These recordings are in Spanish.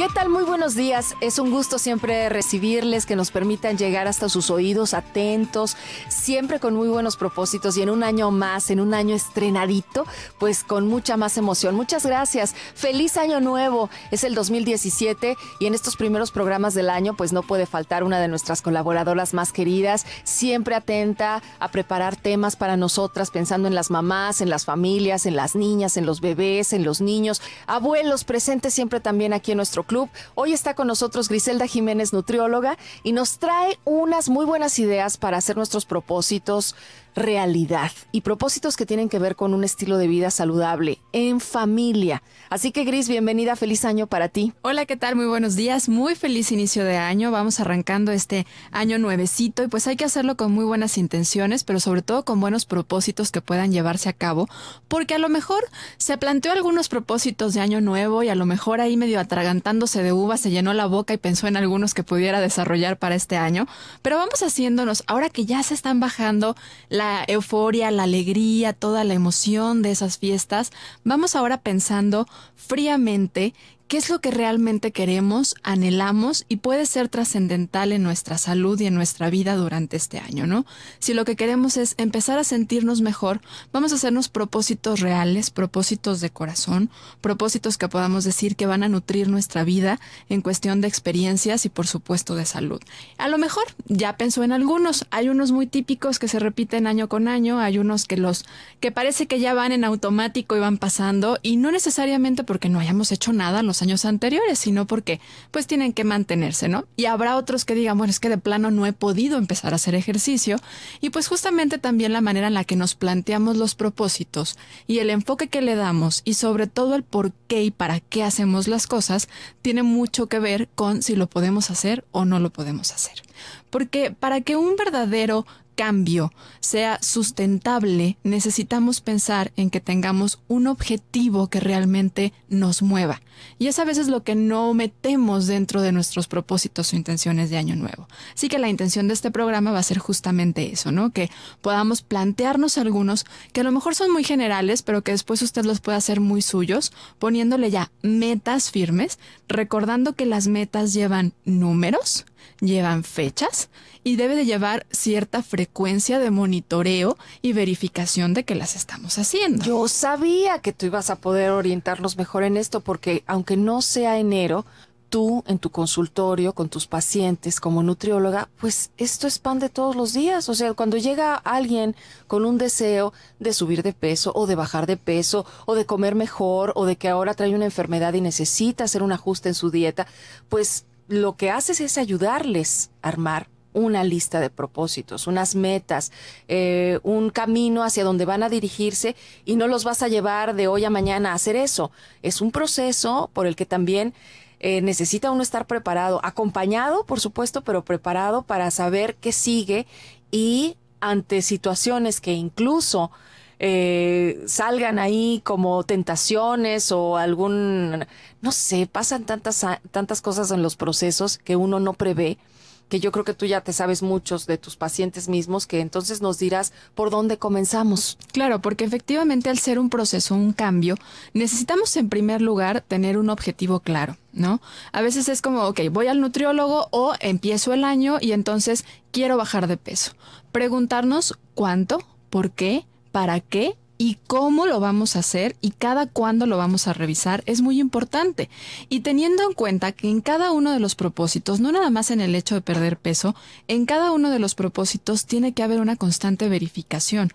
¿Qué tal? Muy buenos días. Es un gusto siempre recibirles, que nos permitan llegar hasta sus oídos atentos, siempre con muy buenos propósitos y en un año más, en un año estrenadito, pues con mucha más emoción. Muchas gracias. Feliz año nuevo. Es el 2017 y en estos primeros programas del año, pues no puede faltar una de nuestras colaboradoras más queridas, siempre atenta a preparar temas para nosotras, pensando en las mamás, en las familias, en las niñas, en los bebés, en los niños, abuelos presentes siempre también aquí en nuestro Hoy está con nosotros Griselda Jiménez, nutrióloga, y nos trae unas muy buenas ideas para hacer nuestros propósitos, realidad y propósitos que tienen que ver con un estilo de vida saludable en familia. Así que Gris, bienvenida, feliz año para ti. Hola, ¿qué tal? Muy buenos días, muy feliz inicio de año. Vamos arrancando este año nuevecito y pues hay que hacerlo con muy buenas intenciones, pero sobre todo con buenos propósitos que puedan llevarse a cabo, porque a lo mejor se planteó algunos propósitos de año nuevo y a lo mejor ahí medio atragantándose de uva se llenó la boca y pensó en algunos que pudiera desarrollar para este año, pero vamos haciéndonos ahora que ya se están bajando la euforia, la alegría, toda la emoción de esas fiestas, vamos ahora pensando fríamente qué es lo que realmente queremos, anhelamos y puede ser trascendental en nuestra salud y en nuestra vida durante este año, ¿no? Si lo que queremos es empezar a sentirnos mejor, vamos a hacernos propósitos reales, propósitos de corazón, propósitos que podamos decir que van a nutrir nuestra vida en cuestión de experiencias y por supuesto de salud. A lo mejor ya pensó en algunos, hay unos muy típicos que se repiten año con año, hay unos que los que parece que ya van en automático y van pasando y no necesariamente porque no hayamos hecho nada los años anteriores, sino porque pues tienen que mantenerse, ¿no? Y habrá otros que digan, bueno, es que de plano no he podido empezar a hacer ejercicio. Y pues justamente también la manera en la que nos planteamos los propósitos y el enfoque que le damos y sobre todo el por qué y para qué hacemos las cosas tiene mucho que ver con si lo podemos hacer o no lo podemos hacer. Porque para que un verdadero cambio sea sustentable, necesitamos pensar en que tengamos un objetivo que realmente nos mueva. Y es a veces lo que no metemos dentro de nuestros propósitos o intenciones de año nuevo. Así que la intención de este programa va a ser justamente eso, ¿no? Que podamos plantearnos algunos que a lo mejor son muy generales, pero que después usted los pueda hacer muy suyos, poniéndole ya metas firmes, recordando que las metas llevan números llevan fechas y debe de llevar cierta frecuencia de monitoreo y verificación de que las estamos haciendo. Yo sabía que tú ibas a poder orientarnos mejor en esto porque aunque no sea enero, tú en tu consultorio con tus pacientes como nutrióloga, pues esto es pan de todos los días. O sea, cuando llega alguien con un deseo de subir de peso o de bajar de peso o de comer mejor o de que ahora trae una enfermedad y necesita hacer un ajuste en su dieta, pues lo que haces es ayudarles a armar una lista de propósitos, unas metas, eh, un camino hacia donde van a dirigirse y no los vas a llevar de hoy a mañana a hacer eso. Es un proceso por el que también eh, necesita uno estar preparado, acompañado, por supuesto, pero preparado para saber qué sigue y ante situaciones que incluso eh, salgan ahí como tentaciones o algún, no sé, pasan tantas, tantas cosas en los procesos que uno no prevé que yo creo que tú ya te sabes muchos de tus pacientes mismos, que entonces nos dirás por dónde comenzamos. Claro, porque efectivamente al ser un proceso, un cambio, necesitamos en primer lugar tener un objetivo claro. ¿no? A veces es como, ok, voy al nutriólogo o empiezo el año y entonces quiero bajar de peso. Preguntarnos cuánto, por qué, para qué y cómo lo vamos a hacer y cada cuándo lo vamos a revisar es muy importante. Y teniendo en cuenta que en cada uno de los propósitos, no nada más en el hecho de perder peso, en cada uno de los propósitos tiene que haber una constante verificación,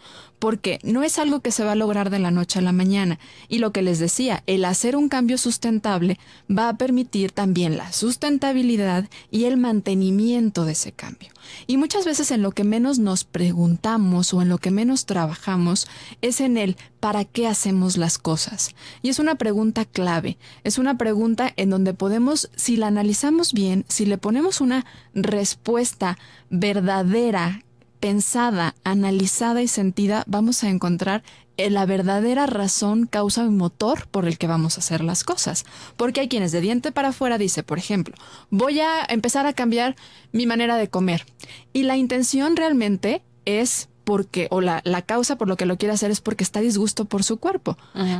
porque no es algo que se va a lograr de la noche a la mañana. Y lo que les decía, el hacer un cambio sustentable va a permitir también la sustentabilidad y el mantenimiento de ese cambio. Y muchas veces en lo que menos nos preguntamos o en lo que menos trabajamos es en el para qué hacemos las cosas. Y es una pregunta clave, es una pregunta en donde podemos, si la analizamos bien, si le ponemos una respuesta verdadera pensada, analizada y sentida, vamos a encontrar eh, la verdadera razón, causa y motor por el que vamos a hacer las cosas. Porque hay quienes de diente para afuera dice, por ejemplo, voy a empezar a cambiar mi manera de comer. Y la intención realmente es porque, o la, causa por lo que lo quiere hacer es porque está disgusto por su cuerpo.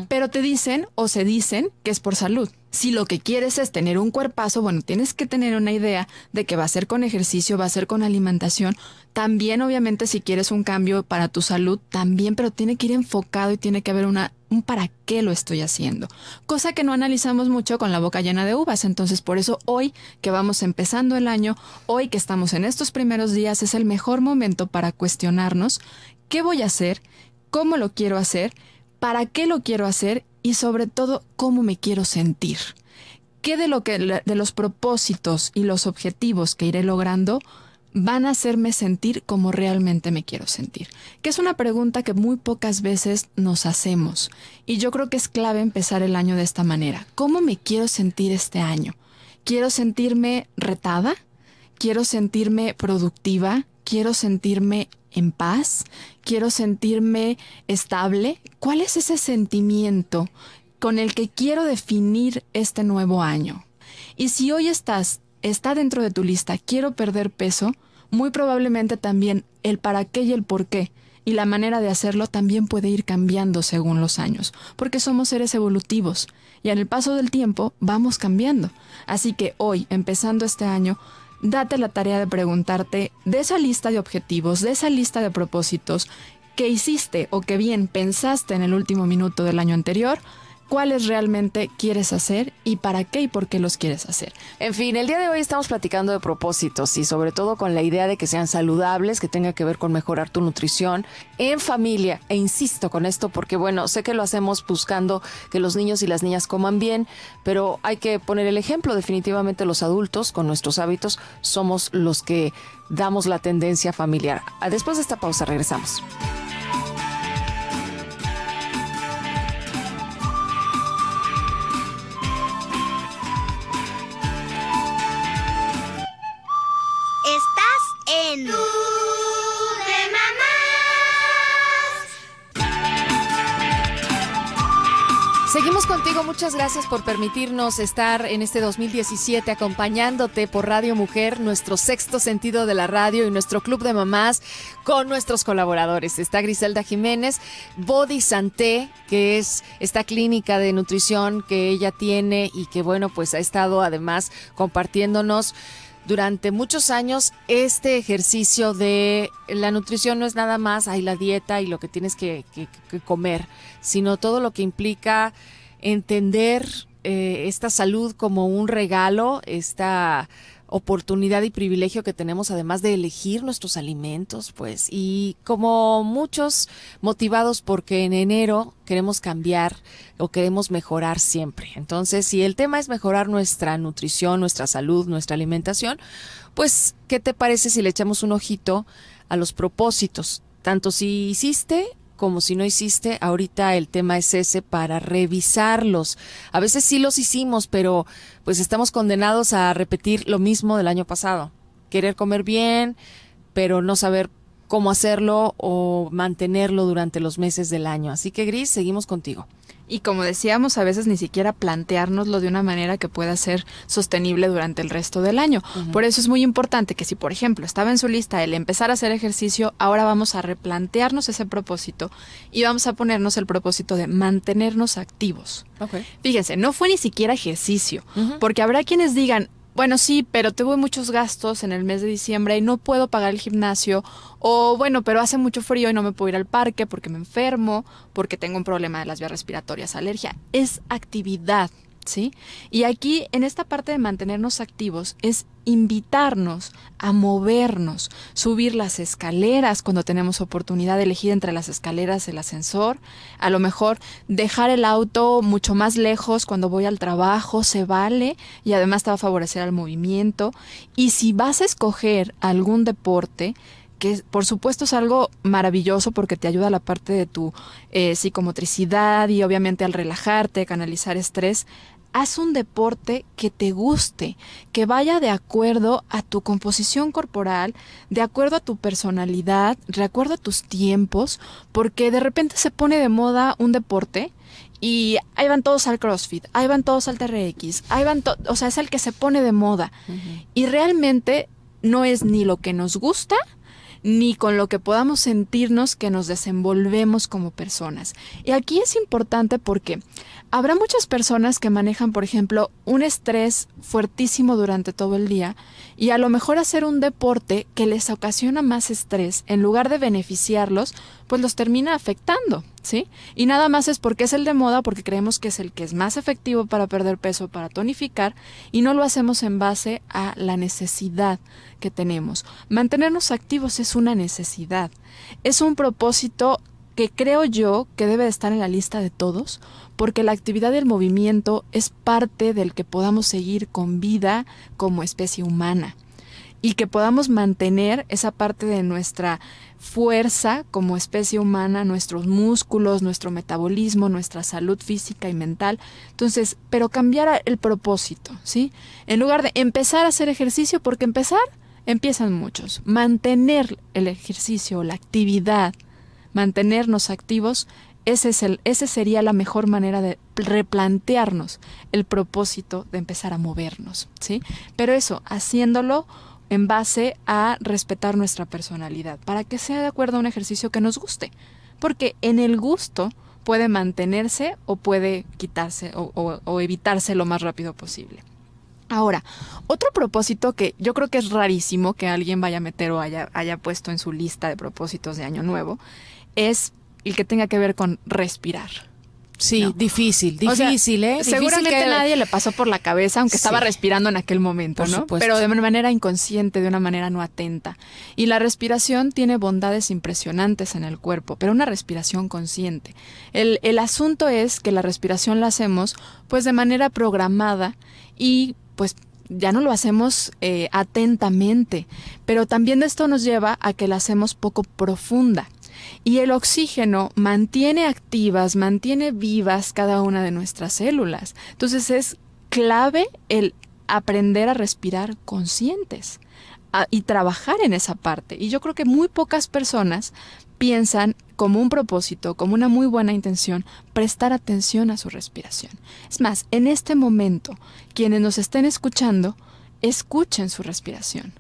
Pero te dicen o se dicen que es por salud. Si lo que quieres es tener un cuerpazo, bueno, tienes que tener una idea de que va a ser con ejercicio, va a ser con alimentación. También, obviamente, si quieres un cambio para tu salud, también, pero tiene que ir enfocado y tiene que haber una para qué lo estoy haciendo, cosa que no analizamos mucho con la boca llena de uvas. Entonces, por eso hoy que vamos empezando el año, hoy que estamos en estos primeros días, es el mejor momento para cuestionarnos qué voy a hacer, cómo lo quiero hacer, para qué lo quiero hacer y sobre todo cómo me quiero sentir. ¿Qué de lo que de los propósitos y los objetivos que iré logrando van a hacerme sentir como realmente me quiero sentir? Que es una pregunta que muy pocas veces nos hacemos y yo creo que es clave empezar el año de esta manera. ¿Cómo me quiero sentir este año? ¿Quiero sentirme retada? ¿Quiero sentirme productiva? ¿Quiero sentirme en paz? ¿Quiero sentirme estable? ¿Cuál es ese sentimiento con el que quiero definir este nuevo año? Y si hoy estás está dentro de tu lista, quiero perder peso, muy probablemente también el para qué y el por qué y la manera de hacerlo también puede ir cambiando según los años, porque somos seres evolutivos y en el paso del tiempo vamos cambiando. Así que hoy, empezando este año, date la tarea de preguntarte de esa lista de objetivos, de esa lista de propósitos que hiciste o que bien pensaste en el último minuto del año anterior, cuáles realmente quieres hacer y para qué y por qué los quieres hacer. En fin, el día de hoy estamos platicando de propósitos y sobre todo con la idea de que sean saludables, que tenga que ver con mejorar tu nutrición en familia. E insisto con esto porque, bueno, sé que lo hacemos buscando que los niños y las niñas coman bien, pero hay que poner el ejemplo. Definitivamente los adultos con nuestros hábitos somos los que damos la tendencia familiar. Ah, después de esta pausa regresamos. Seguimos contigo, muchas gracias por permitirnos estar en este 2017 acompañándote por Radio Mujer, nuestro sexto sentido de la radio y nuestro club de mamás con nuestros colaboradores. Está Griselda Jiménez, Body Santé, que es esta clínica de nutrición que ella tiene y que bueno, pues ha estado además compartiéndonos durante muchos años este ejercicio de la nutrición no es nada más hay la dieta y lo que tienes que, comer, sino todo lo que implica entender eh, esta salud como un regalo, esta oportunidad y privilegio que tenemos además de elegir nuestros alimentos, pues, y como muchos motivados porque en enero queremos cambiar o queremos mejorar siempre. Entonces, si el tema es mejorar nuestra nutrición, nuestra salud, nuestra alimentación, pues, ¿qué te parece si le echamos un ojito a los propósitos? Tanto si hiciste como si no hiciste, ahorita el tema es ese para revisarlos. A veces sí los hicimos, pero pues estamos condenados a repetir lo mismo del año pasado. Querer comer bien, pero no saber cómo hacerlo o mantenerlo durante los meses del año. Así que, Gris, seguimos contigo. Y como decíamos, a veces ni siquiera planteárnoslo de una manera que pueda ser sostenible durante el resto del año. Por eso es muy importante que si, por ejemplo, estaba en su lista el empezar a hacer ejercicio, ahora vamos a replantearnos ese propósito y vamos a ponernos el propósito de mantenernos activos. Fíjense, no fue ni siquiera ejercicio, porque habrá quienes digan, bueno, sí, pero tuve muchos gastos en el mes de diciembre y no puedo pagar el gimnasio. O bueno, pero hace mucho frío y no me puedo ir al parque porque me enfermo, porque tengo un problema de las vías respiratorias, alergia. Es actividad, ¿sí? Y aquí, en esta parte de mantenernos activos, es invitarnos a movernos, subir las escaleras cuando tenemos oportunidad de elegir entre las escaleras el ascensor, a lo mejor dejar el auto mucho más lejos cuando voy al trabajo, se vale y además te va a favorecer al movimiento. Y si vas a escoger algún deporte, que por supuesto es algo maravilloso porque te ayuda a la parte de tu eh, psicomotricidad y obviamente al relajarte, canalizar estrés, haz un deporte que te guste, que vaya de acuerdo a tu composición corporal, de acuerdo a tu personalidad, de acuerdo a tus tiempos, porque de repente se pone de moda un deporte y ahí van todos al CrossFit, ahí van todos al TRX, ahí van todos, o sea, es el que se pone de moda. Y realmente no es ni lo que nos gusta, ni con lo que podamos sentirnos que nos desenvolvemos como personas. Y aquí es importante porque Habrá muchas personas que manejan, por ejemplo, un estrés fuertísimo durante todo el día y a lo mejor hacer un deporte que les ocasiona más estrés, en lugar de beneficiarlos, pues los termina afectando, ¿sí? Y nada más es porque es el de moda, porque creemos que es el que es más efectivo para perder peso, para tonificar, y no lo hacemos en base a la necesidad que tenemos. Mantenernos activos es una necesidad, es un propósito que creo yo que debe estar en la lista de todos, porque la actividad del movimiento es parte del que podamos seguir con vida como especie humana y que podamos mantener esa parte de nuestra fuerza como especie humana, nuestros músculos, nuestro metabolismo, nuestra salud física y mental. Entonces, pero cambiar el propósito, ¿sí? En lugar de empezar a hacer ejercicio, porque empezar, empiezan muchos. Mantener el ejercicio, la actividad, mantenernos activos, ese es el, esa sería la mejor manera de replantearnos el propósito de empezar a movernos, ¿sí? Pero eso, haciéndolo en base a respetar nuestra personalidad, para que sea de acuerdo a un ejercicio que nos guste, porque en el gusto puede mantenerse o puede quitarse o, o evitarse lo más rápido posible. Ahora, otro propósito que yo creo que es rarísimo que alguien vaya a meter o haya, haya puesto en su lista de propósitos de Año Nuevo es el que tenga que ver con respirar. Sí, difícil, difícil, ¿eh? Seguramente que... nadie le pasó por la cabeza, aunque estaba respirando en aquel momento, ¿no? Pero de una manera inconsciente, de una manera no atenta. Y la respiración tiene bondades impresionantes en el cuerpo, pero una respiración consciente. El, asunto es que la respiración la hacemos pues de manera programada y pues ya no lo hacemos eh, atentamente, pero también esto nos lleva a que la hacemos poco profunda. Y el oxígeno mantiene activas, mantiene vivas cada una de nuestras células. Entonces es clave el aprender a respirar conscientes y trabajar en esa parte. Y yo creo que muy pocas personas piensan como un propósito, como una muy buena intención, prestar atención a su respiración. Es más, en este momento, quienes nos estén escuchando, escuchen su respiración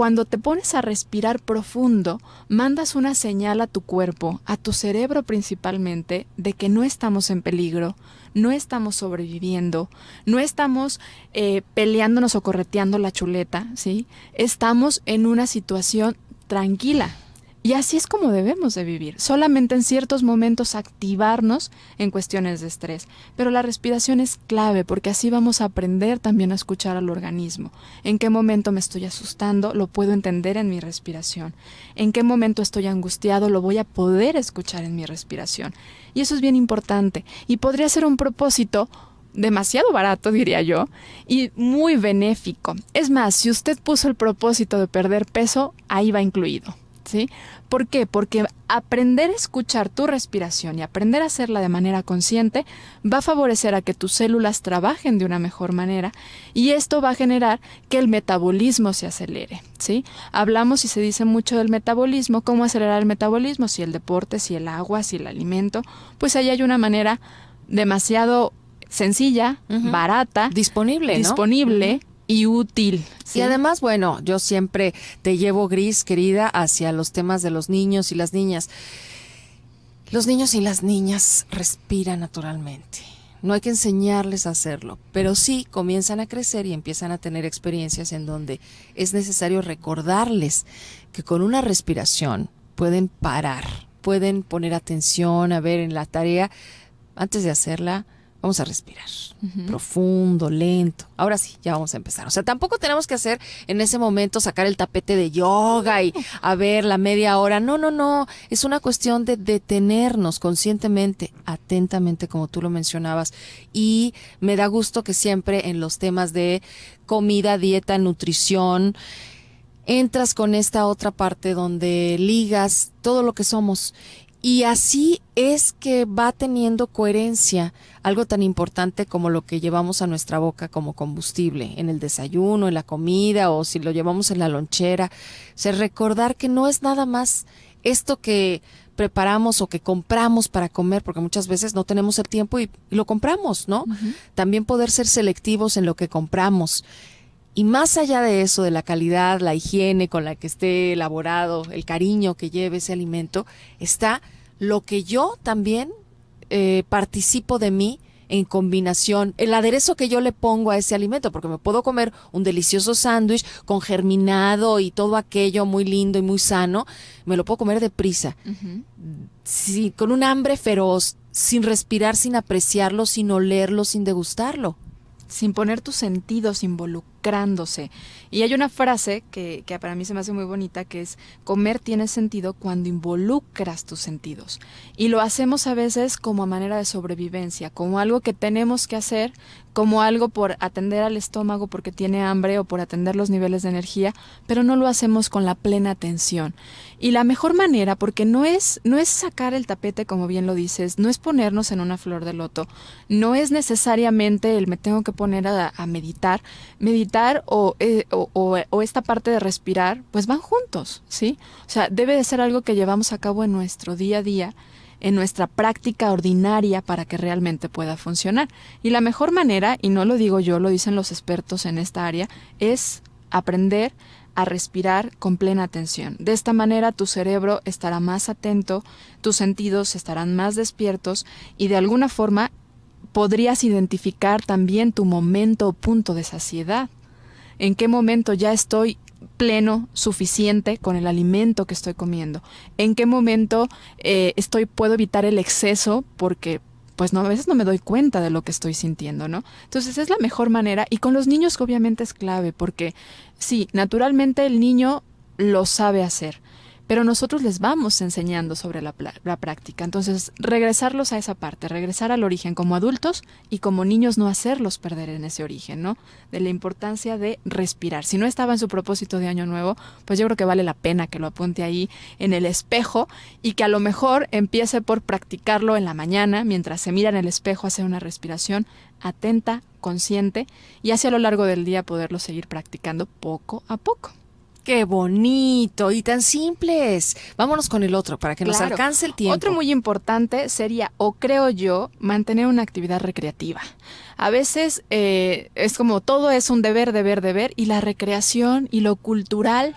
cuando te pones a respirar profundo, mandas una señal a tu cuerpo, a tu cerebro principalmente, de que no estamos en peligro, no estamos sobreviviendo, no estamos eh, peleándonos o correteando la chuleta, ¿sí? Estamos en una situación tranquila, y así es como debemos de vivir, solamente en ciertos momentos activarnos en cuestiones de estrés. Pero la respiración es clave porque así vamos a aprender también a escuchar al organismo. En qué momento me estoy asustando, lo puedo entender en mi respiración. En qué momento estoy angustiado, lo voy a poder escuchar en mi respiración. Y eso es bien importante. Y podría ser un propósito demasiado barato, diría yo, y muy benéfico. Es más, si usted puso el propósito de perder peso, ahí va incluido. ¿Por qué? Porque aprender a escuchar tu respiración y aprender a hacerla de manera consciente va a favorecer a que tus células trabajen de una mejor manera y esto va a generar que el metabolismo se acelere, ¿sí? Hablamos y se dice mucho del metabolismo, cómo acelerar el metabolismo, si el deporte, si el agua, si el alimento, pues ahí hay una manera demasiado sencilla, barata, disponible, disponible, y útil. Y además, bueno, yo siempre te llevo gris, querida, hacia los temas de los niños y las niñas. Los niños y las niñas respiran naturalmente. No hay que enseñarles a hacerlo, pero sí comienzan a crecer y empiezan a tener experiencias en donde es necesario recordarles que con una respiración pueden parar, pueden poner atención, a ver en la tarea antes de hacerla, Vamos a respirar. Profundo, lento. Ahora sí, ya vamos a empezar. O sea, tampoco tenemos que hacer en ese momento sacar el tapete de yoga y a ver la media hora. No, no, no. Es una cuestión de detenernos conscientemente, atentamente, como tú lo mencionabas. Y me da gusto que siempre en los temas de comida, dieta, nutrición, entras con esta otra parte donde ligas todo lo que somos y así es que va teniendo coherencia algo tan importante como lo que llevamos a nuestra boca como combustible, en el desayuno, en la comida o si lo llevamos en la lonchera. O sea, recordar que no es nada más esto que preparamos o que compramos para comer, porque muchas veces no tenemos el tiempo y, lo compramos, ¿no? También poder ser selectivos en lo que compramos. Y más allá de eso, de la calidad, la higiene con la que esté elaborado, el cariño que lleve ese alimento, está lo que yo también eh, participo de mí en combinación, el aderezo que yo le pongo a ese alimento, porque me puedo comer un delicioso sándwich con germinado y todo aquello muy lindo y muy sano, me lo puedo comer deprisa, con un hambre feroz, sin respirar, sin apreciarlo, sin olerlo, sin degustarlo. Sin poner tus sentidos involucrados y hay una frase que, para mí se me hace muy bonita, que es, comer tiene sentido cuando involucras tus sentidos. Y lo hacemos a veces como a manera de sobrevivencia, como algo que tenemos que hacer, como algo por atender al estómago porque tiene hambre o por atender los niveles de energía, pero no lo hacemos con la plena atención. Y la mejor manera, porque no es, no es sacar el tapete, como bien lo dices, no es ponernos en una flor de loto, no es necesariamente el me tengo que poner a, a meditar. Eh, o, o, esta parte de respirar, pues van juntos, ¿sí? O sea, debe de ser algo que llevamos a cabo en nuestro día a día, en nuestra práctica ordinaria para que realmente pueda funcionar. Y la mejor manera, y no lo digo yo, lo dicen los expertos en esta área, es aprender a respirar con plena atención. De esta manera tu cerebro estará más atento, tus sentidos estarán más despiertos y de alguna forma podrías identificar también tu momento o punto de saciedad, en qué momento ya estoy pleno, suficiente con el alimento que estoy comiendo, en qué momento eh, estoy, puedo evitar el exceso porque pues no, a veces no me doy cuenta de lo que estoy sintiendo, ¿no? Entonces es la mejor manera y con los niños obviamente es clave porque sí, naturalmente el niño lo sabe hacer, pero nosotros les vamos enseñando sobre la, práctica. Entonces, regresarlos a esa parte, regresar al origen como adultos y como niños no hacerlos perder en ese origen, ¿no? De la importancia de respirar. Si no estaba en su propósito de año nuevo, pues yo creo que vale la pena que lo apunte ahí en el espejo y que a lo mejor empiece por practicarlo en la mañana, mientras se mira en el espejo, hacer una respiración atenta, consciente y hacia lo largo del día poderlo seguir practicando poco a poco. Qué bonito y tan simples. Vámonos con el otro para que nos alcance el tiempo. Otro muy importante sería, o creo yo, mantener una actividad recreativa. A veces eh, es como todo es un deber, deber, deber y la recreación y lo cultural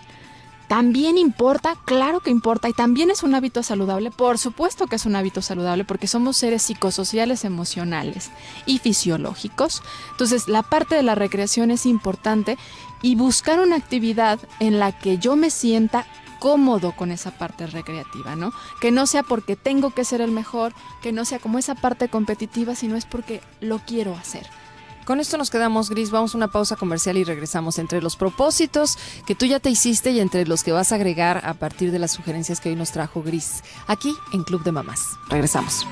también importa, claro que importa, y también es un hábito saludable, por supuesto que es un hábito saludable, porque somos seres psicosociales, emocionales y fisiológicos. Entonces, la parte de la recreación es importante y buscar una actividad en la que yo me sienta cómodo con esa parte recreativa, ¿no? Que no sea porque tengo que ser el mejor, que no sea como esa parte competitiva, sino es porque lo quiero hacer. Con esto nos quedamos, Gris. Vamos a una pausa comercial y regresamos entre los propósitos que tú ya te hiciste y entre los que vas a agregar a partir de las sugerencias que hoy nos trajo Gris, aquí en Club de Mamás. Regresamos.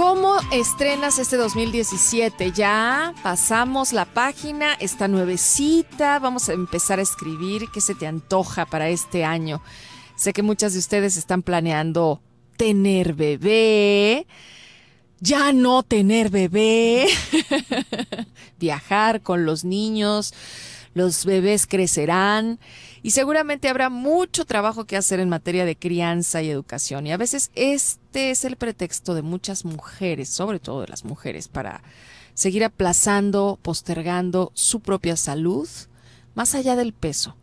¿Cómo estrenas este 2017? Ya pasamos la página, está nuevecita, vamos a empezar a escribir qué se te antoja para este año. Sé que muchas de ustedes están planeando tener bebé, ya no tener bebé, viajar con los niños, los bebés crecerán. Y seguramente habrá mucho trabajo que hacer en materia de crianza y educación. Y a veces este es el pretexto de muchas mujeres, sobre todo de las mujeres, para seguir aplazando, postergando su propia salud, más allá del peso,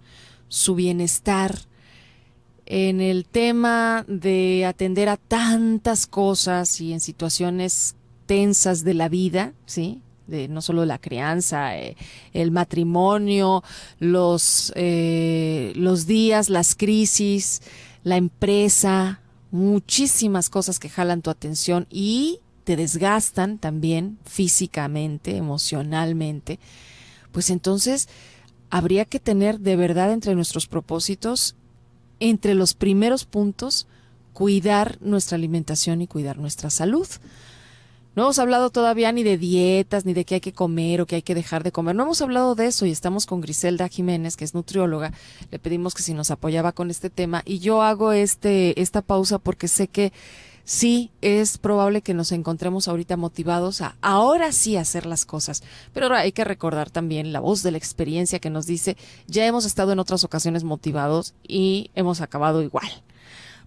su bienestar, en el tema de atender a tantas cosas y en situaciones tensas de la vida, ¿sí? no solo la crianza, eh, el matrimonio, los, eh, los días, las crisis, la empresa, muchísimas cosas que jalan tu atención y te desgastan también físicamente, emocionalmente, pues entonces habría que tener de verdad entre nuestros propósitos, entre los primeros puntos, cuidar nuestra alimentación y cuidar nuestra salud. No hemos hablado todavía ni de dietas, ni de qué hay que comer o qué hay que dejar de comer. No hemos hablado de eso y estamos con Griselda Jiménez, que es nutrióloga. Le pedimos que si nos apoyaba con este tema y yo hago este esta pausa porque sé que sí es probable que nos encontremos ahorita motivados a ahora sí hacer las cosas. Pero ahora hay que recordar también la voz de la experiencia que nos dice, ya hemos estado en otras ocasiones motivados y hemos acabado igual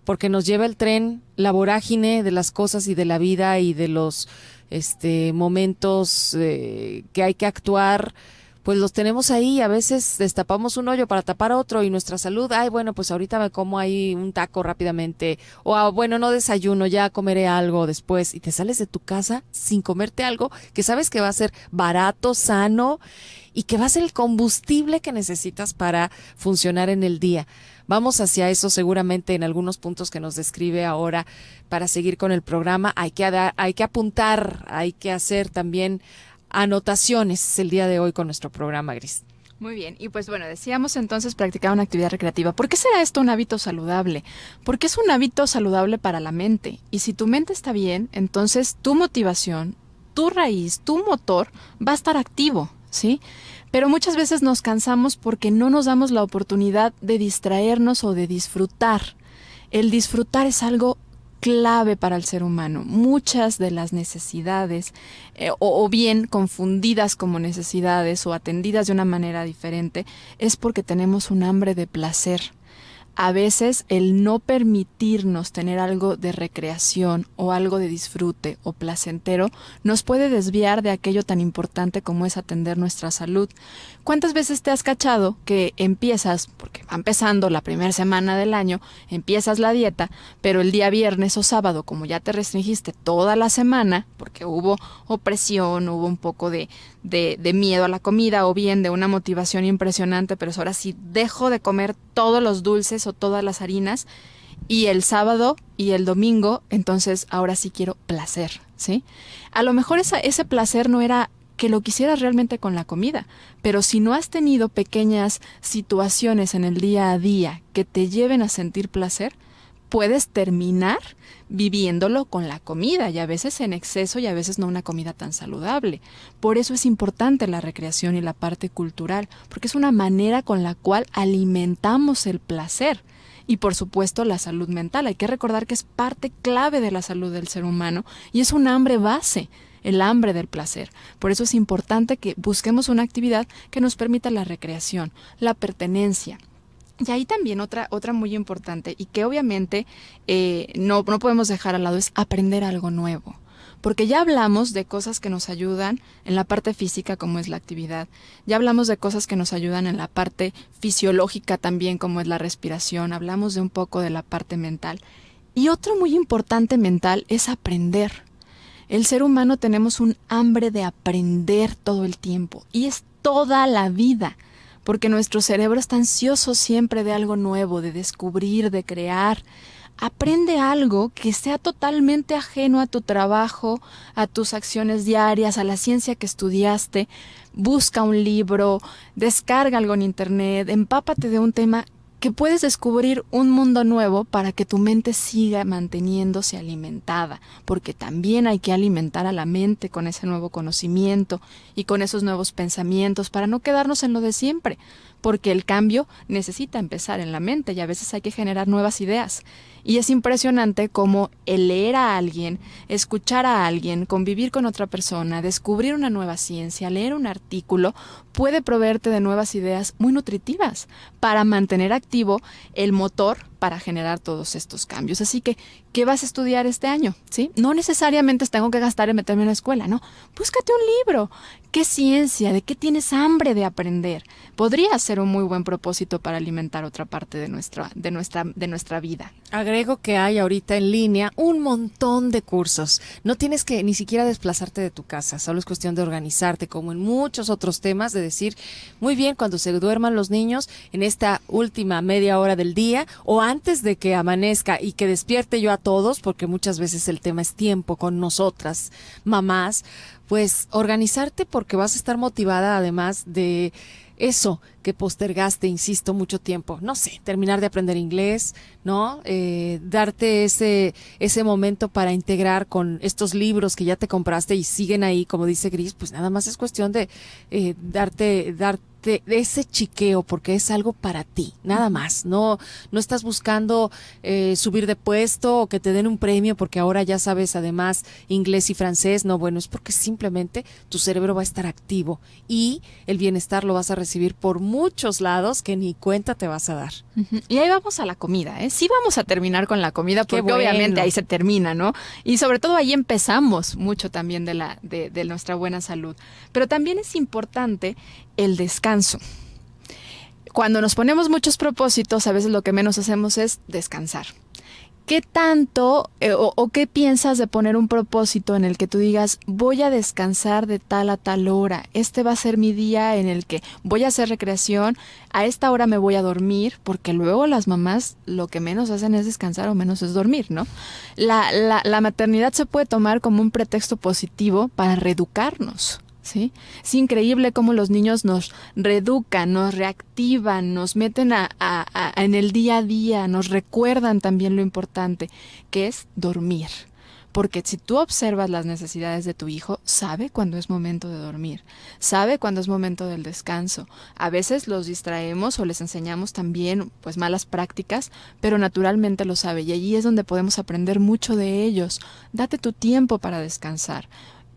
porque nos lleva el tren, la vorágine de las cosas y de la vida y de los este, momentos eh, que hay que actuar, pues los tenemos ahí, a veces destapamos un hoyo para tapar otro y nuestra salud, ay, bueno, pues ahorita me como ahí un taco rápidamente, o ah, bueno, no desayuno, ya comeré algo después, y te sales de tu casa sin comerte algo que sabes que va a ser barato, sano y que va a ser el combustible que necesitas para funcionar en el día. Vamos hacia eso seguramente en algunos puntos que nos describe ahora para seguir con el programa. Hay que, hay que apuntar, hay que hacer también anotaciones el día de hoy con nuestro programa, Gris. Muy bien, y pues bueno, decíamos entonces practicar una actividad recreativa. ¿Por qué será esto un hábito saludable? Porque es un hábito saludable para la mente. Y si tu mente está bien, entonces tu motivación, tu raíz, tu motor va a estar activo, ¿sí? Pero muchas veces nos cansamos porque no nos damos la oportunidad de distraernos o de disfrutar. El disfrutar es algo clave para el ser humano. Muchas de las necesidades, eh, o, bien confundidas como necesidades o atendidas de una manera diferente, es porque tenemos un hambre de placer a veces el no permitirnos tener algo de recreación o algo de disfrute o placentero nos puede desviar de aquello tan importante como es atender nuestra salud. ¿Cuántas veces te has cachado que empiezas, porque va empezando la primera semana del año, empiezas la dieta, pero el día viernes o sábado, como ya te restringiste toda la semana, porque hubo opresión, hubo un poco de, de, miedo a la comida o bien de una motivación impresionante, pero ahora sí dejo de comer todos los dulces, o todas las harinas. Y el sábado y el domingo, entonces ahora sí quiero placer, ¿sí? A lo mejor ese placer no era que lo quisieras realmente con la comida, pero si no has tenido pequeñas situaciones en el día a día que te lleven a sentir placer, puedes terminar viviéndolo con la comida y a veces en exceso y a veces no una comida tan saludable. Por eso es importante la recreación y la parte cultural, porque es una manera con la cual alimentamos el placer. Y por supuesto la salud mental. Hay que recordar que es parte clave de la salud del ser humano y es un hambre base el hambre del placer. Por eso es importante que busquemos una actividad que nos permita la recreación, la pertenencia, y ahí también otra, otra muy importante y que obviamente eh, no, no podemos dejar al lado es aprender algo nuevo porque ya hablamos de cosas que nos ayudan en la parte física como es la actividad, ya hablamos de cosas que nos ayudan en la parte fisiológica también como es la respiración, hablamos de un poco de la parte mental. Y otro muy importante mental es aprender. El ser humano tenemos un hambre de aprender todo el tiempo y es toda la vida porque nuestro cerebro está ansioso siempre de algo nuevo, de descubrir, de crear. Aprende algo que sea totalmente ajeno a tu trabajo, a tus acciones diarias, a la ciencia que estudiaste. Busca un libro, descarga algo en internet, empápate de un tema que puedes descubrir un mundo nuevo para que tu mente siga manteniéndose alimentada, porque también hay que alimentar a la mente con ese nuevo conocimiento y con esos nuevos pensamientos para no quedarnos en lo de siempre, porque el cambio necesita empezar en la mente y a veces hay que generar nuevas ideas. Y es impresionante cómo el leer a alguien, escuchar a alguien, convivir con otra persona, descubrir una nueva ciencia, leer un artículo, puede proveerte de nuevas ideas muy nutritivas para mantener activo el motor para generar todos estos cambios. Así que, ¿qué vas a estudiar este año? ¿Sí? No necesariamente tengo que gastar en meterme en la escuela, no. Búscate un libro ¿Qué ciencia? ¿De qué tienes hambre de aprender? Podría ser un muy buen propósito para alimentar otra parte de nuestra, de nuestra, de nuestra vida. Agrego que hay ahorita en línea un montón de cursos. No tienes que ni siquiera desplazarte de tu casa, solo es cuestión de organizarte, como en muchos otros temas, de decir, muy bien, cuando se duerman los niños, en esta última media hora del día, o antes de que amanezca y que despierte yo a todos, porque muchas veces el tema es tiempo con nosotras, mamás, pues organizarte porque vas a estar motivada además de eso que postergaste, insisto, mucho tiempo. No sé, terminar de aprender inglés, ¿no? Eh, darte ese, ese momento para integrar con estos libros que ya te compraste y siguen ahí, como dice Gris, pues nada más es cuestión de eh, darte, de, ese chiqueo, porque es algo para ti, nada más. No, no estás buscando eh, subir de puesto o que te den un premio, porque ahora ya sabes además inglés y francés. No, bueno, es porque simplemente tu cerebro va a estar activo y el bienestar lo vas a recibir por muchos lados que ni cuenta te vas a dar. Y ahí vamos a la comida, ¿eh? Sí vamos a terminar con la comida, porque obviamente ahí se termina, ¿no? Y sobre todo ahí empezamos mucho también de la, de, de nuestra buena salud. Pero también es importante el descanso. Cuando nos ponemos muchos propósitos, a veces lo que menos hacemos es descansar. ¿Qué tanto eh, o, qué piensas de poner un propósito en el que tú digas, voy a descansar de tal a tal hora? Este va a ser mi día en el que voy a hacer recreación, a esta hora me voy a dormir, porque luego las mamás lo que menos hacen es descansar o menos es dormir, ¿no? La, la, la maternidad se puede tomar como un pretexto positivo para reeducarnos es increíble cómo los niños nos reeducan, nos reactivan, nos meten a, en el día a día, nos recuerdan también lo importante, que es dormir. Porque si tú observas las necesidades de tu hijo, sabe cuándo es momento de dormir, sabe cuándo es momento del descanso. A veces los distraemos o les enseñamos también pues malas prácticas, pero naturalmente lo sabe y allí es donde podemos aprender mucho de ellos. Date tu tiempo para descansar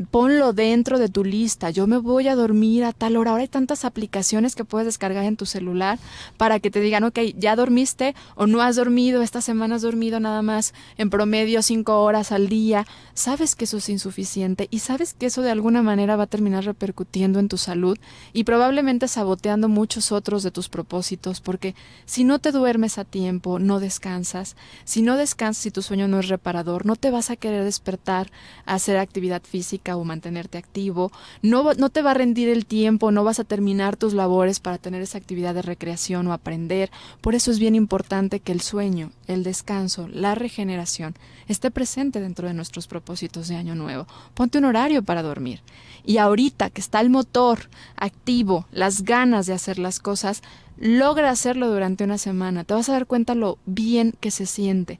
ponlo dentro de tu lista. Yo me voy a dormir a tal hora. Ahora hay tantas aplicaciones que puedes descargar en tu celular para que te digan, ok, ya dormiste o no has dormido, esta semana has dormido nada más en promedio cinco horas al día. Sabes que eso es insuficiente y sabes que eso de alguna manera va a terminar repercutiendo en tu salud y probablemente saboteando muchos otros de tus propósitos, porque si no te duermes a tiempo, no descansas. Si no descansas y tu sueño no es reparador, no te vas a querer despertar a hacer actividad física o mantenerte activo, no, no te va a rendir el tiempo, no vas a terminar tus labores para tener esa actividad de recreación o aprender. Por eso es bien importante que el sueño, el descanso, la regeneración esté presente dentro de nuestros propósitos de año nuevo. Ponte un horario para dormir. Y ahorita que está el motor activo, las ganas de hacer las cosas, logra hacerlo durante una semana. Te vas a dar cuenta lo bien que se siente.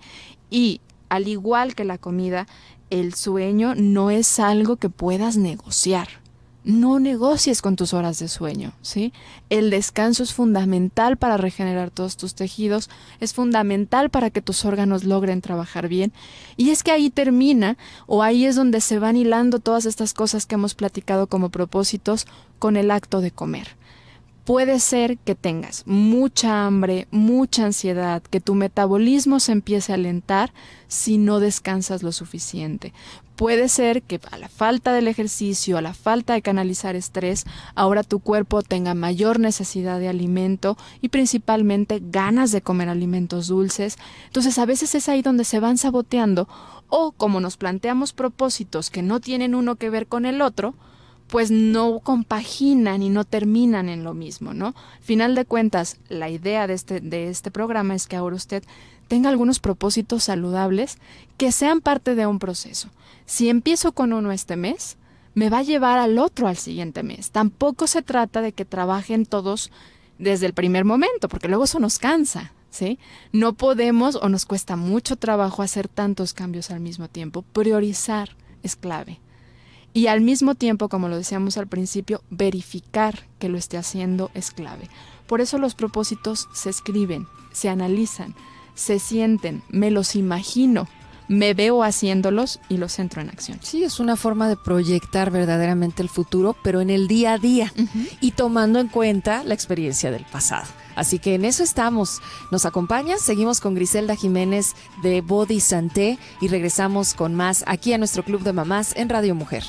Y al igual que la comida, el sueño no es algo que puedas negociar. No negocies con tus horas de sueño, ¿sí? El descanso es fundamental para regenerar todos tus tejidos, es fundamental para que tus órganos logren trabajar bien. Y es que ahí termina, o ahí es donde se van hilando todas estas cosas que hemos platicado como propósitos con el acto de comer puede ser que tengas mucha hambre, mucha ansiedad, que tu metabolismo se empiece a alentar si no descansas lo suficiente. Puede ser que a la falta del ejercicio, a la falta de canalizar estrés, ahora tu cuerpo tenga mayor necesidad de alimento y principalmente ganas de comer alimentos dulces. Entonces a veces es ahí donde se van saboteando o como nos planteamos propósitos que no tienen uno que ver con el otro, pues no compaginan y no terminan en lo mismo, ¿no? Final de cuentas, la idea de este, de este programa es que ahora usted tenga algunos propósitos saludables que sean parte de un proceso. Si empiezo con uno este mes, me va a llevar al otro al siguiente mes. Tampoco se trata de que trabajen todos desde el primer momento, porque luego eso nos cansa, ¿sí? No podemos o nos cuesta mucho trabajo hacer tantos cambios al mismo tiempo. Priorizar es clave y al mismo tiempo, como lo decíamos al principio, verificar que lo esté haciendo es clave. Por eso los propósitos se escriben, se analizan, se sienten, me los imagino, me veo haciéndolos y los centro en acción. Sí, es una forma de proyectar verdaderamente el futuro, pero en el día a día y tomando en cuenta la experiencia del pasado. Así que en eso estamos. ¿Nos acompaña, Seguimos con Griselda Jiménez de Body Santé y regresamos con más aquí a nuestro Club de Mamás en Radio Mujer.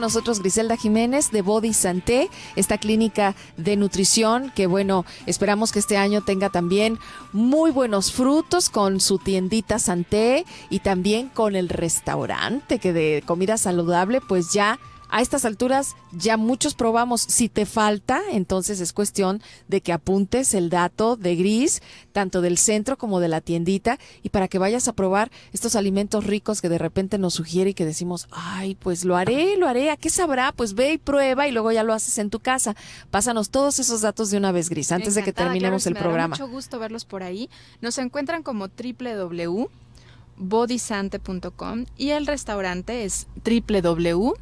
nosotros Griselda Jiménez de Body Santé, esta clínica de nutrición que bueno, esperamos que este año tenga también muy buenos frutos con su tiendita Santé y también con el restaurante que de comida saludable pues ya a estas alturas ya muchos probamos. Si te falta, entonces es cuestión de que apuntes el dato de gris, tanto del centro como de la tiendita, y para que vayas a probar estos alimentos ricos que de repente nos sugiere y que decimos, ay, pues lo haré, lo haré, ¿a qué sabrá? Pues ve y prueba y luego ya lo haces en tu casa. Pásanos todos esos datos de una vez, Gris, antes de que terminemos el el me programa. Mucho gusto verlos por ahí. Nos encuentran como www.bodysante.com y el restaurante es www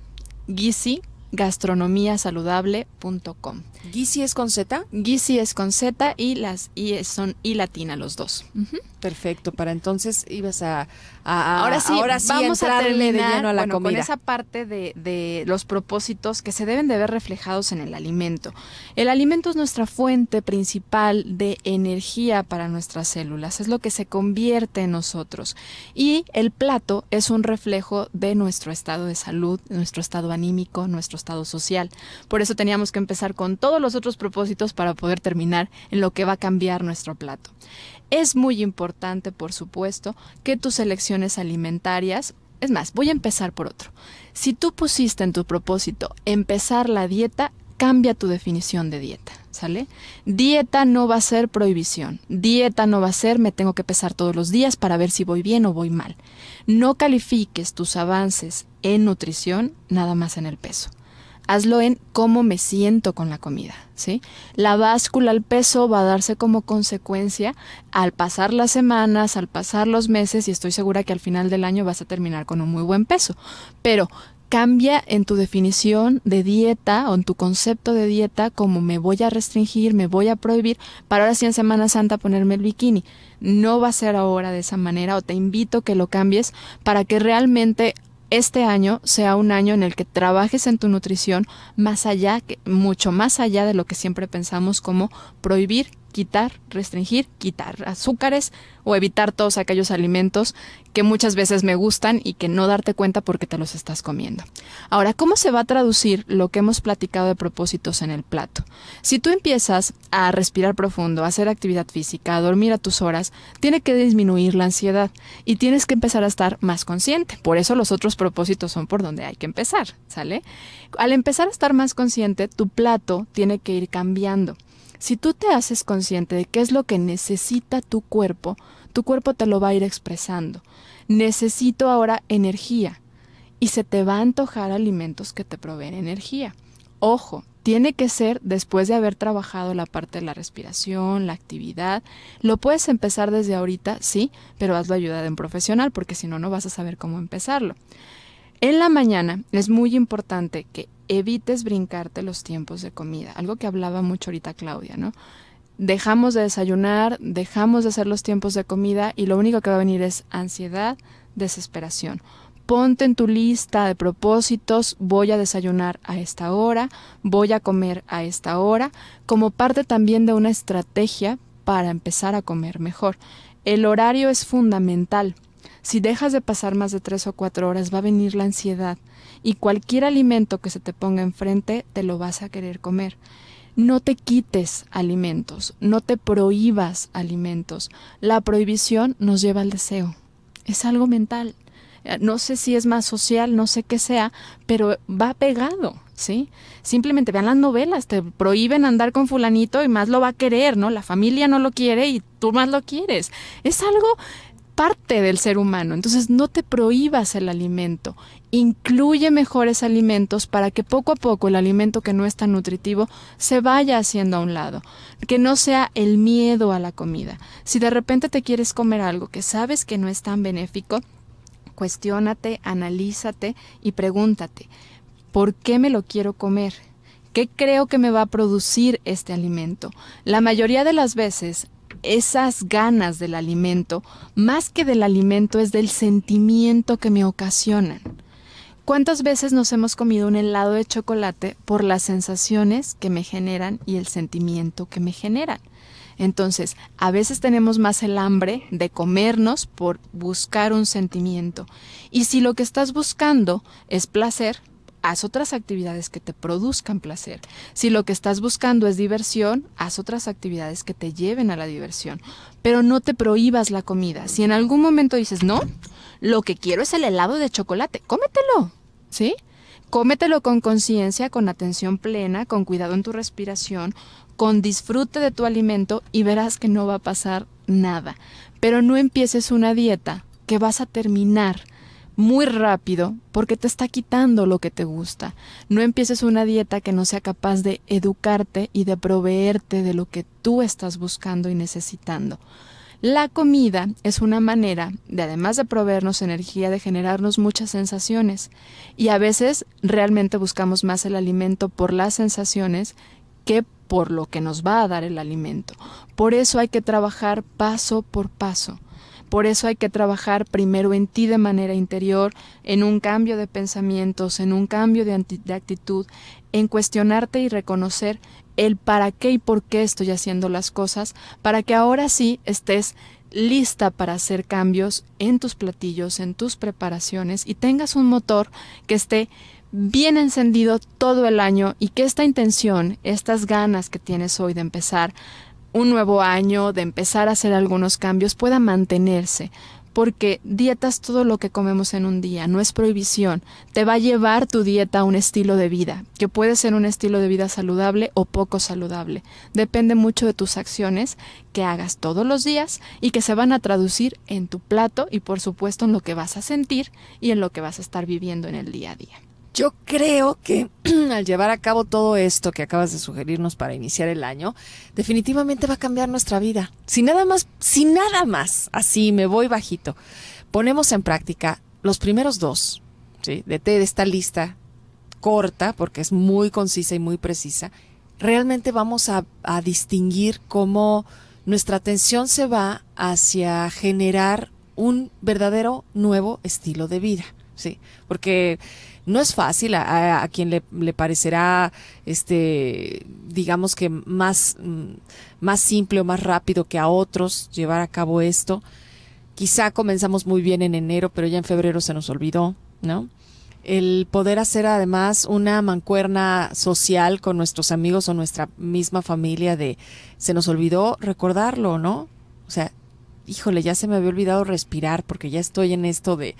Gisi gastronomiasaludable.com. ¿Gizi es con Z? Gizi es con Z y las I son I latina los dos. Perfecto, para entonces ibas a... a ahora sí, vamos a darle de lleno a la comida. esa parte de, de los propósitos que se deben de ver reflejados en el alimento. El alimento es nuestra fuente principal de energía para nuestras células, es lo que se convierte en nosotros. Y el plato es un reflejo de nuestro estado de salud, nuestro estado anímico, nuestro estado social. Por eso teníamos que empezar con todos los otros propósitos para poder terminar en lo que va a cambiar nuestro plato. Es muy importante, por supuesto, que tus elecciones alimentarias es más, voy a empezar por otro. Si tú pusiste en tu propósito empezar la dieta, cambia tu definición de dieta, ¿sale? Dieta no va a ser prohibición. Dieta no va a ser me tengo que pesar todos los días para ver si voy bien o voy mal. No califiques tus avances en nutrición nada más en el peso hazlo en cómo me siento con la comida, ¿sí? La báscula al peso va a darse como consecuencia al pasar las semanas, al pasar los meses y estoy segura que al final del año vas a terminar con un muy buen peso. Pero cambia en tu definición de dieta o en tu concepto de dieta como me voy a restringir, me voy a prohibir para ahora sí en Semana Santa ponerme el bikini. No va a ser ahora de esa manera o te invito que lo cambies para que realmente este año sea un año en el que trabajes en tu nutrición más allá, mucho más allá de lo que siempre pensamos como prohibir quitar, restringir, quitar azúcares o evitar todos aquellos alimentos que muchas veces me gustan y que no darte cuenta porque te los estás comiendo. Ahora, ¿cómo se va a traducir lo que hemos platicado de propósitos en el plato? Si tú empiezas a respirar profundo, a hacer actividad física, a dormir a tus horas, tiene que disminuir la ansiedad y tienes que empezar a estar más consciente. Por eso los otros propósitos son por donde hay que empezar, ¿sale? Al empezar a estar más consciente, tu plato tiene que ir cambiando. Si tú te haces consciente de qué es lo que necesita tu cuerpo, tu cuerpo te lo va a ir expresando. Necesito ahora energía y se te va a antojar alimentos que te proveen energía. Ojo, tiene que ser después de haber trabajado la parte de la respiración, la actividad. Lo puedes empezar desde ahorita, sí, pero hazlo ayuda de un profesional porque si no, no vas a saber cómo empezarlo. En la mañana es muy importante que evites brincarte los tiempos de comida, algo que hablaba mucho ahorita Claudia, ¿no? Dejamos de desayunar, dejamos de hacer los tiempos de comida y lo único que va a venir es ansiedad, desesperación. Ponte en tu lista de propósitos, voy a desayunar a esta hora, voy a comer a esta hora, como parte también de una estrategia para empezar a comer mejor. El horario es fundamental si dejas de pasar más de tres o cuatro horas va a venir la ansiedad y cualquier alimento que se te ponga enfrente te lo vas a querer comer. No te quites alimentos, no te prohíbas alimentos. La prohibición nos lleva al deseo. Es algo mental. Eh, no sé si es más social, no sé qué sea, pero va pegado, ¿sí? Simplemente vean las novelas, te prohíben andar con fulanito y más lo va a querer, ¿no? La familia no lo quiere y tú más lo quieres. Es algo parte del ser humano. Entonces no te prohíbas el alimento, incluye mejores alimentos para que poco a poco el alimento que no es tan nutritivo se vaya haciendo a un lado, que no sea el miedo a la comida. Si de repente te quieres comer algo que sabes que no es tan benéfico, cuestiónate, analízate y pregúntate, ¿por qué me lo quiero comer? ¿Qué creo que me va a producir este alimento? La mayoría de las veces esas ganas del alimento, más que del alimento, es del sentimiento que me ocasionan. ¿Cuántas veces nos hemos comido un helado de chocolate por las sensaciones que me generan y el sentimiento que me generan? Entonces, a veces tenemos más el hambre de comernos por buscar un sentimiento. Y si lo que estás buscando es placer, haz otras actividades que te produzcan placer. Si lo que estás buscando es diversión, haz otras actividades que te lleven a la diversión. Pero no te prohíbas la comida. Si en algún momento dices, no, lo que quiero es el helado de chocolate, cómetelo. ¿Sí? Cómetelo con conciencia, con atención plena, con cuidado en tu respiración, con disfrute de tu alimento y verás que no va a pasar nada. Pero no empieces una dieta que vas a terminar muy rápido porque te está quitando lo que te gusta. No empieces una dieta que no sea capaz de educarte y de proveerte de lo que tú estás buscando y necesitando. La comida es una manera de, además de proveernos energía, de generarnos muchas sensaciones. Y a veces realmente buscamos más el alimento por las sensaciones que por lo que nos va a dar el alimento. Por eso hay que trabajar paso por paso. Por eso hay que trabajar primero en ti de manera interior, en un cambio de pensamientos, en un cambio de, actitud, en cuestionarte y reconocer el para qué y por qué estoy haciendo las cosas, para que ahora sí estés lista para hacer cambios en tus platillos, en tus preparaciones y tengas un motor que esté bien encendido todo el año y que esta intención, estas ganas que tienes hoy de empezar un nuevo año, de empezar a hacer algunos cambios, pueda mantenerse. Porque dietas todo lo que comemos en un día, no es prohibición. Te va a llevar tu dieta a un estilo de vida, que puede ser un estilo de vida saludable o poco saludable. Depende mucho de tus acciones que hagas todos los días y que se van a traducir en tu plato y por supuesto en lo que vas a sentir y en lo que vas a estar viviendo en el día a día. Yo creo que al llevar a cabo todo esto que acabas de sugerirnos para iniciar el año, definitivamente va a cambiar nuestra vida. Si nada más, si nada más, así me voy bajito, ponemos en práctica los primeros dos, ¿sí? De, esta lista corta, porque es muy concisa y muy precisa, realmente vamos a distinguir cómo nuestra atención se va hacia generar un verdadero nuevo estilo de vida sí, porque no es fácil a, quien le, parecerá, este, digamos que más, mm, más simple o más rápido que a otros llevar a cabo esto. Quizá comenzamos muy bien en enero, pero ya en febrero se nos olvidó, ¿no? El poder hacer además una mancuerna social con nuestros amigos o nuestra misma familia de se nos olvidó recordarlo, ¿no? O sea, híjole, ya se me había olvidado respirar porque ya estoy en esto de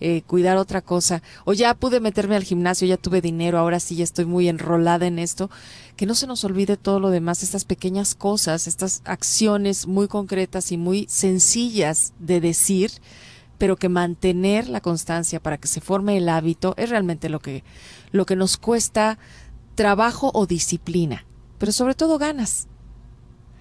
eh, cuidar otra cosa, o ya pude meterme al gimnasio, ya tuve dinero, ahora sí ya estoy muy enrolada en esto, que no se nos olvide todo lo demás, estas pequeñas cosas, estas acciones muy concretas y muy sencillas de decir, pero que mantener la constancia para que se forme el hábito es realmente lo que, lo que nos cuesta trabajo o disciplina, pero sobre todo ganas.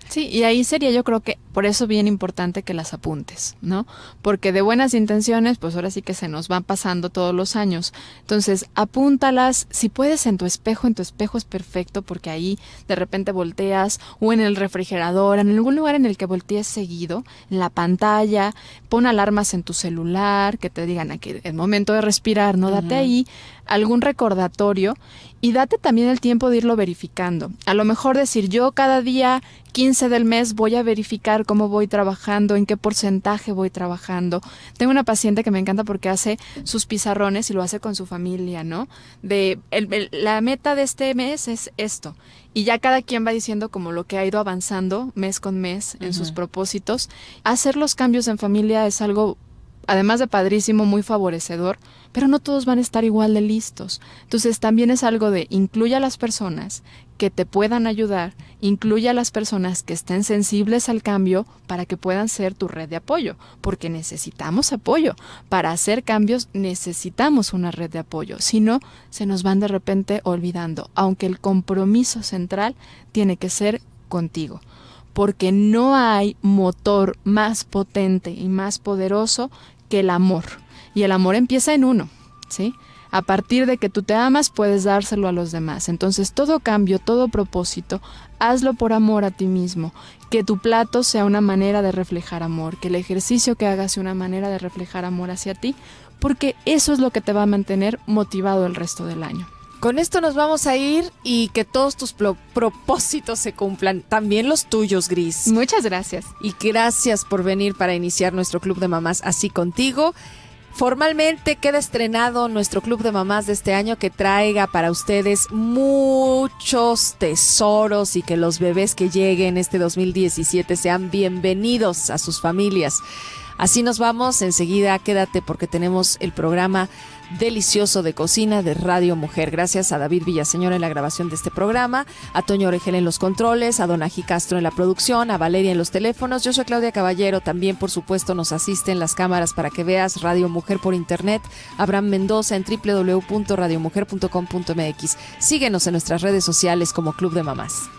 Sí, y ahí sería yo creo que por eso bien importante que las apuntes, ¿no? Porque de buenas intenciones, pues ahora sí que se nos van pasando todos los años. Entonces, apúntalas, si puedes en tu espejo, en tu espejo es perfecto porque ahí de repente volteas o en el refrigerador, en algún lugar en el que voltees seguido, en la pantalla, pon alarmas en tu celular que te digan aquí el momento de respirar, no date ahí algún recordatorio y date también el tiempo de irlo verificando. A lo mejor decir yo cada día 15 del mes voy a verificar cómo voy trabajando, en qué porcentaje voy trabajando. Tengo una paciente que me encanta porque hace sus pizarrones y lo hace con su familia, ¿no? De la meta de este mes es esto. Y ya cada quien va diciendo como lo que ha ido avanzando mes con mes en sus propósitos. Hacer los cambios en familia es algo, además de padrísimo, muy favorecedor pero no todos van a estar igual de listos. Entonces también es algo de incluya a las personas que te puedan ayudar, incluya a las personas que estén sensibles al cambio para que puedan ser tu red de apoyo, porque necesitamos apoyo. Para hacer cambios necesitamos una red de apoyo, si no, se nos van de repente olvidando, aunque el compromiso central tiene que ser contigo porque no hay motor más potente y más poderoso que el amor. Y el amor empieza en uno, ¿sí? A partir de que tú te amas, puedes dárselo a los demás. Entonces, todo cambio, todo propósito, hazlo por amor a ti mismo. Que tu plato sea una manera de reflejar amor, que el ejercicio que hagas sea una manera de reflejar amor hacia ti, porque eso es lo que te va a mantener motivado el resto del año. Con esto nos vamos a ir y que todos tus propósitos se cumplan, también los tuyos, Gris. Muchas gracias. Y gracias por venir para iniciar nuestro club de mamás así contigo. Formalmente queda estrenado nuestro Club de Mamás de este año que traiga para ustedes muchos tesoros y que los bebés que lleguen este 2017 sean bienvenidos a sus familias. Así nos vamos, enseguida quédate porque tenemos el programa delicioso de cocina de Radio Mujer. Gracias a David Villaseñor en la grabación de este programa, a Toño Orejel en los controles, a Donají Castro en la producción, a Valeria en los teléfonos. Yo soy Claudia Caballero, también por supuesto nos asiste en las cámaras para que veas Radio Mujer por internet, Abraham Mendoza en www.radiomujer.com.mx. Síguenos en nuestras redes sociales como Club de Mamás.